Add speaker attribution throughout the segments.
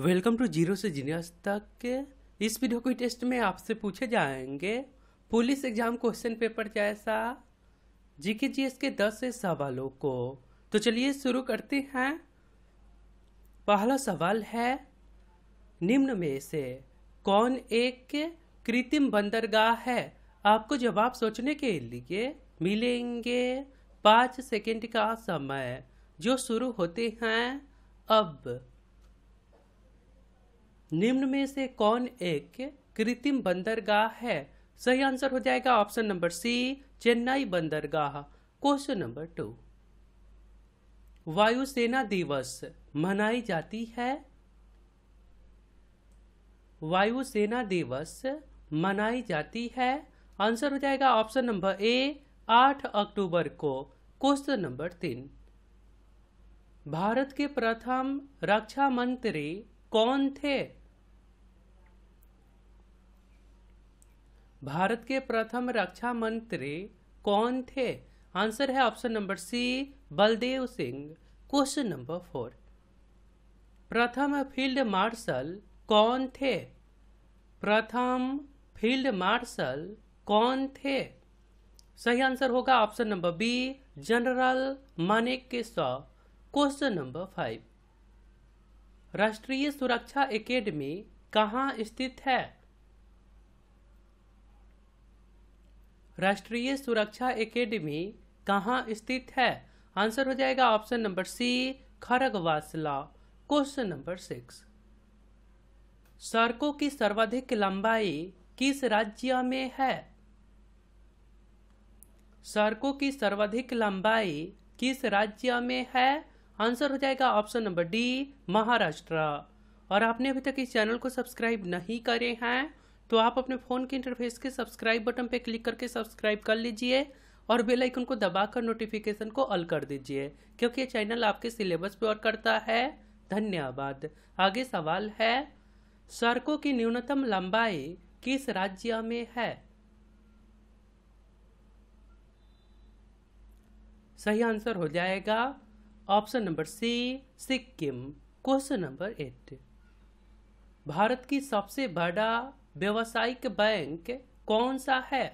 Speaker 1: welcome to zero से genius तक के इस वीडियो के टेस्ट में आपसे पूछे जाएंगे पुलिस एग्जाम क्वेश्चन पेपर जैसा जीके जीएस के दस से सवालों को तो चलिए शुरू करते हैं पहला सवाल है निम्न में से कौन एक कृत्रिम बंदरगाह है आपको जवाब सोचने के लिए मिलेंगे पाँच सेकंड का समय जो शुरू होते हैं अब निम्न में से कौन एक कृत्रिम बंदरगाह है सही आंसर हो जाएगा ऑप्शन नंबर सी चेन्नई बंदरगाह क्वेश्चन नंबर टू वायुसेना दिवस मनाई जाती है वायुसेना दिवस मनाई जाती है आंसर हो जाएगा ऑप्शन नंबर ए आठ अक्टूबर को क्वेश्चन नंबर तीन भारत के प्रथम रक्षा मंत्री कौन थे भारत के प्रथम रक्षा मंत्री कौन थे आंसर है option number C Baldev Singh question number four प्रथम फील्ड मार्शल कौन थे प्रथम फील्ड मार्शल कौन थे सही आंसर होगा option number B general Manik के सौ क्वेश्चन नंबर फाइव राष्ट्रीय सुरक्षा एकेडमी कहाँ स्थित है राष्ट्रीय सुरक्षा एकेडमी कहाँ स्थित है आंसर हो जाएगा option number C Khadakwasla question number six सड़कों की सर्वाधिक लंबाई किस राज्य में है सड़कों की सर्वाधिक लंबाई किस राज्य में है आंसर हो जाएगा ऑप्शन नंबर डी महाराष्ट्र और आपने अभी तक इस चैनल को सब्सक्राइब नहीं करे हैं तो आप अपने फ़ोन के इंटरफेस के सब्सक्राइब बटन पर क्लिक करके सब्सक्राइब कर लीजिए और बेल आइकन को दबाकर नोटिफिकेशन को अल कर दीजिए क्योंकि ये चैनल आपके सिलेबस पर करता है धन्यवाद आगे सवाल है सड़कों की न्यूनतम लंबाई किस राज्य में है सही आंसर हो जाएगा option number C Sikkim question number eight Bharat की सबसे बड़ा व्यावसायिक बैंक कौन सा है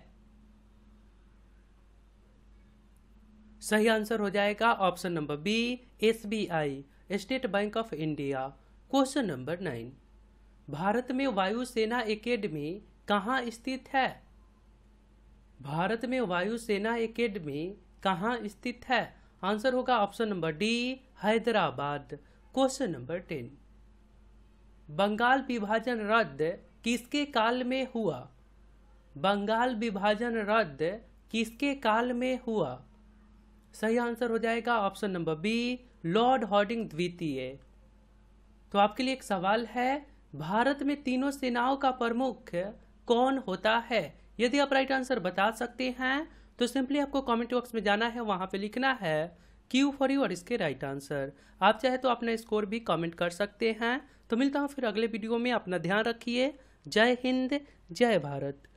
Speaker 1: सही आंसर हो जाएगा option number B SBI state bank of India question number nine Bharat में वायुसेना एकेडमी कहाँ स्थित है भारत में वायुसेना एकेडमी कहाँ स्थित है आंसर होगा option number D Hyderabad question number ten Bengal विभाजन रद्द किसके काल में हुआ बंगाल विभाजन रद्द किसके काल में हुआ सही आंसर हो जाएगा option number B lord Hardinge द्वितीय तो आपके लिए एक सवाल है भारत में तीनों सेनाओं का प्रमुख कौन होता है यदि आप राइट आंसर बता सकते हैं तो सिंपली आपको कमेंट बॉक्स में जाना है वहां पे लिखना है क्यू फॉर यू और इसके राइट आंसर आप चाहे तो अपना स्कोर भी कमेंट कर सकते हैं तो मिलता हूँ फिर अगले वीडियो में अपना ध्यान रखिए जय हिंद जय भारत